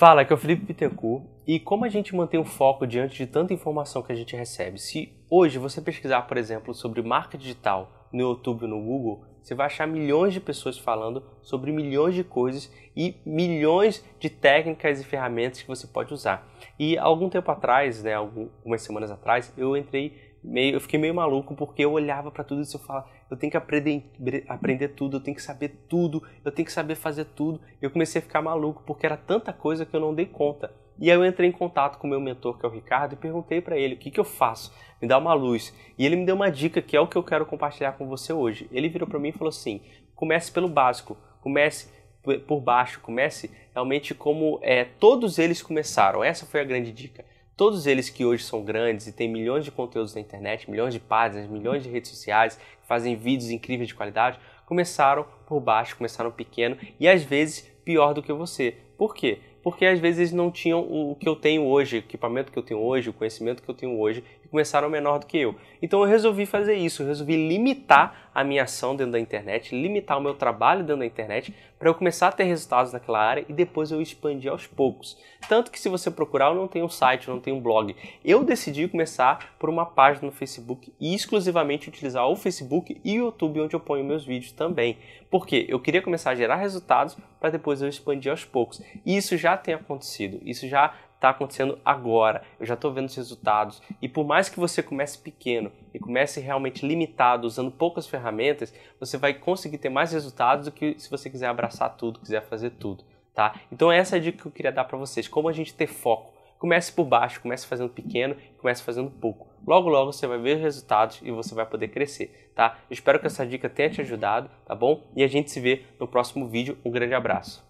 Fala, aqui é o Felipe Bittencourt e como a gente mantém o foco diante de tanta informação que a gente recebe? Se hoje você pesquisar, por exemplo, sobre marca digital no YouTube ou no Google, você vai achar milhões de pessoas falando sobre milhões de coisas e milhões de técnicas e ferramentas que você pode usar. E algum tempo atrás, né, algumas semanas atrás, eu entrei meio, eu fiquei meio maluco porque eu olhava para tudo isso e eu falava, eu tenho que aprender, aprender tudo, eu tenho que saber tudo, eu tenho que saber fazer tudo. Eu comecei a ficar maluco porque era tanta coisa que eu não dei conta. E aí eu entrei em contato com o meu mentor, que é o Ricardo, e perguntei para ele, o que, que eu faço? Me dá uma luz. E ele me deu uma dica que é o que eu quero compartilhar com você hoje. Ele virou para mim e falou assim, comece pelo básico, comece por baixo, comece realmente como é, todos eles começaram. Essa foi a grande dica todos eles que hoje são grandes e têm milhões de conteúdos na internet, milhões de páginas, milhões de redes sociais, fazem vídeos incríveis de qualidade, começaram por baixo, começaram pequeno e às vezes pior do que você. Por quê? porque às vezes eles não tinham o que eu tenho hoje, o equipamento que eu tenho hoje, o conhecimento que eu tenho hoje, e começaram menor do que eu. Então eu resolvi fazer isso, eu resolvi limitar a minha ação dentro da internet, limitar o meu trabalho dentro da internet, para eu começar a ter resultados naquela área e depois eu expandir aos poucos. Tanto que se você procurar, eu não tenho um site, eu não tenho um blog. Eu decidi começar por uma página no Facebook e exclusivamente utilizar o Facebook e o YouTube onde eu ponho meus vídeos também. Porque eu queria começar a gerar resultados para depois eu expandir aos poucos. E isso já já tem acontecido, isso já está acontecendo agora, eu já estou vendo os resultados. E por mais que você comece pequeno e comece realmente limitado, usando poucas ferramentas, você vai conseguir ter mais resultados do que se você quiser abraçar tudo, quiser fazer tudo, tá? Então essa é a dica que eu queria dar para vocês, como a gente ter foco. Comece por baixo, comece fazendo pequeno, comece fazendo pouco. Logo, logo você vai ver os resultados e você vai poder crescer, tá? Eu espero que essa dica tenha te ajudado, tá bom? E a gente se vê no próximo vídeo. Um grande abraço.